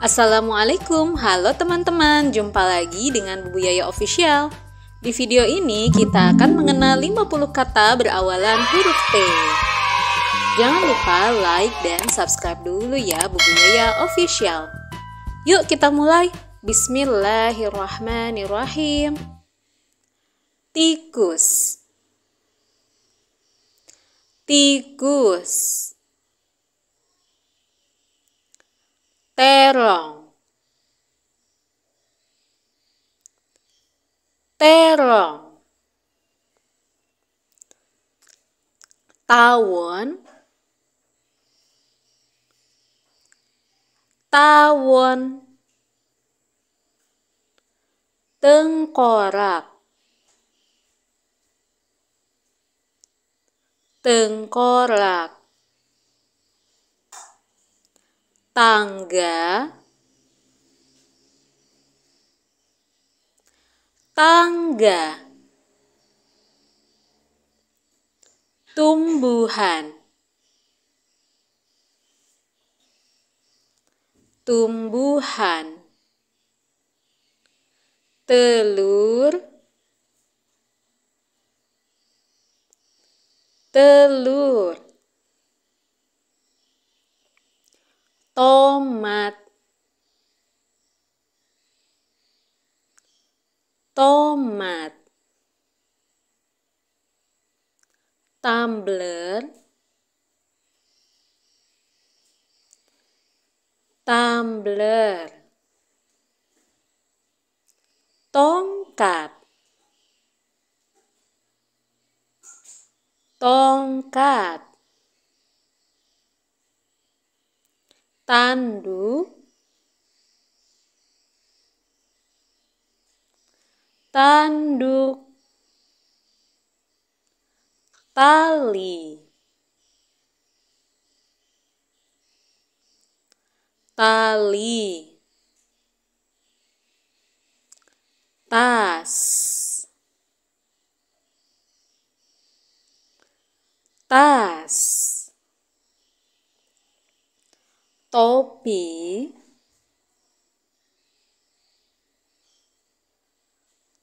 Assalamualaikum, halo teman-teman, jumpa lagi dengan Bu Yaya Official. Di video ini kita akan mengenal 50 kata berawalan huruf T. Jangan lupa like dan subscribe dulu ya Bu Yaya Official. Yuk kita mulai. Bismillahirrahmanirrahim. Tikus. Tikus. terong terong tawon tawon tengkorak tengkorak tangga tangga tumbuhan tumbuhan telur telur tumbler tumbler tongkat tongkat tanduk tanduk tali tali tas tas topi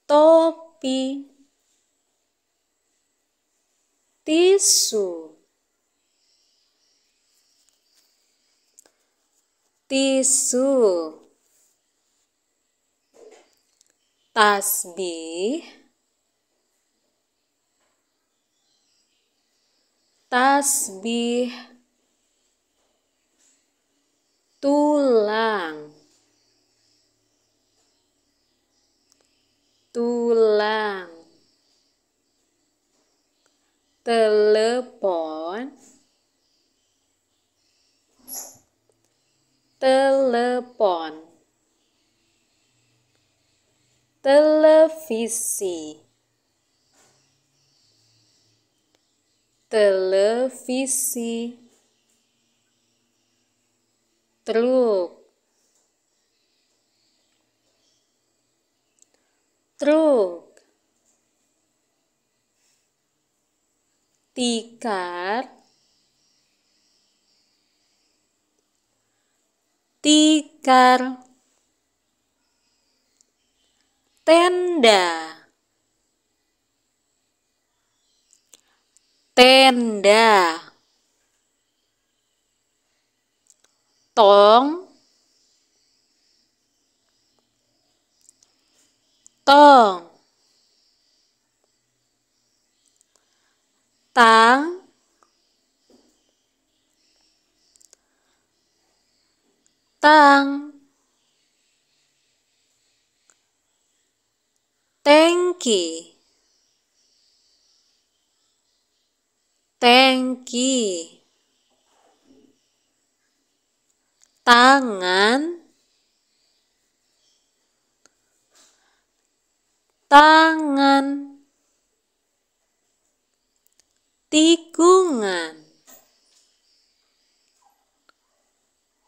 topi tisu tisu tasbih tasbih tulang tulang telepon telepon televisi televisi truk truk tikar tikar tenda tenda tong tong tang tang tangki tangki tangan tangan tikungan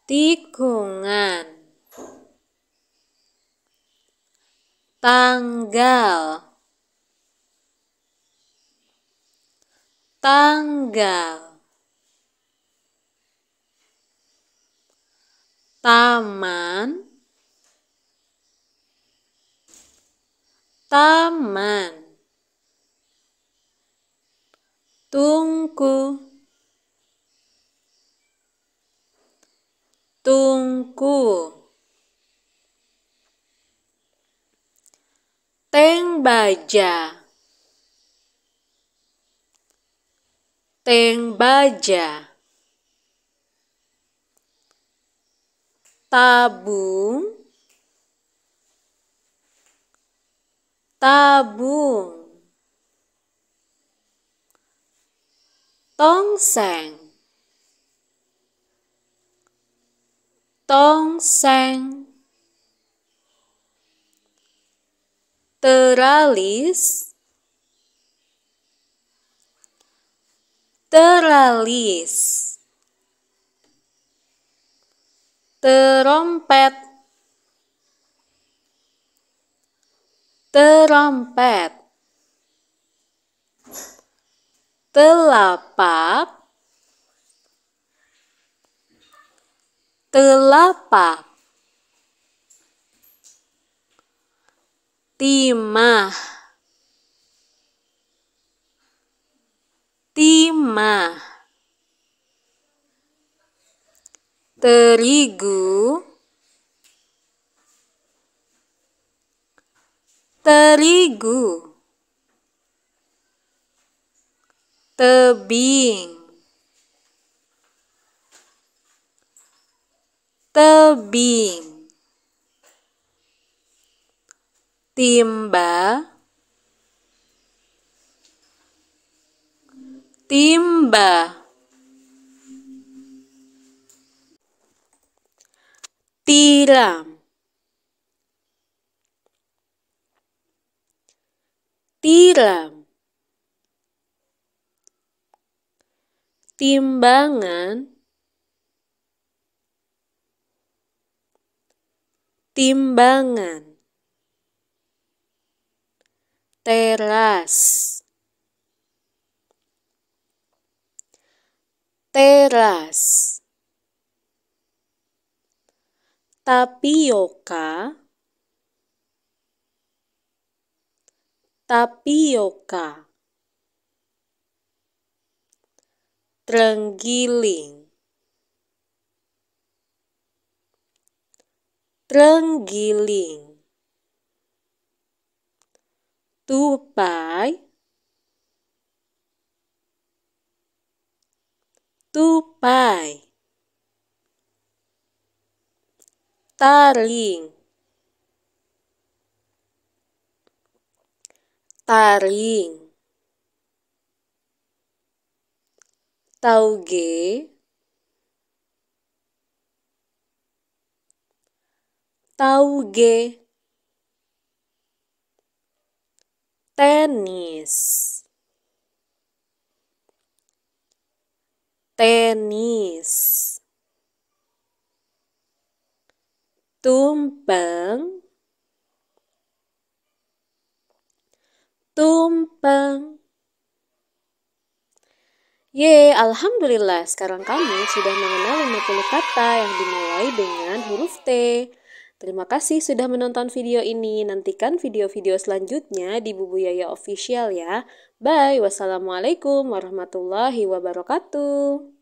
tikungan tanggal tanggal taman taman tungku tungku teng baja teng baja tabung tabung tongseng tongseng teralis teralis terompet terompet telapak telapak timah timah terigu terigu tebing tebing timba timba tilam tilam timbangan timbangan teras teras tapioka tapioka Trenggiling Trenggiling Tupai Tupai Taring Taring tauge tauge tenis tenis tumpeng tumpeng Ye, Alhamdulillah, sekarang kamu sudah mengenal 50 kata yang dimulai dengan huruf T. Terima kasih sudah menonton video ini. Nantikan video-video selanjutnya di Bubu Yaya Official ya. Bye, wassalamualaikum warahmatullahi wabarakatuh.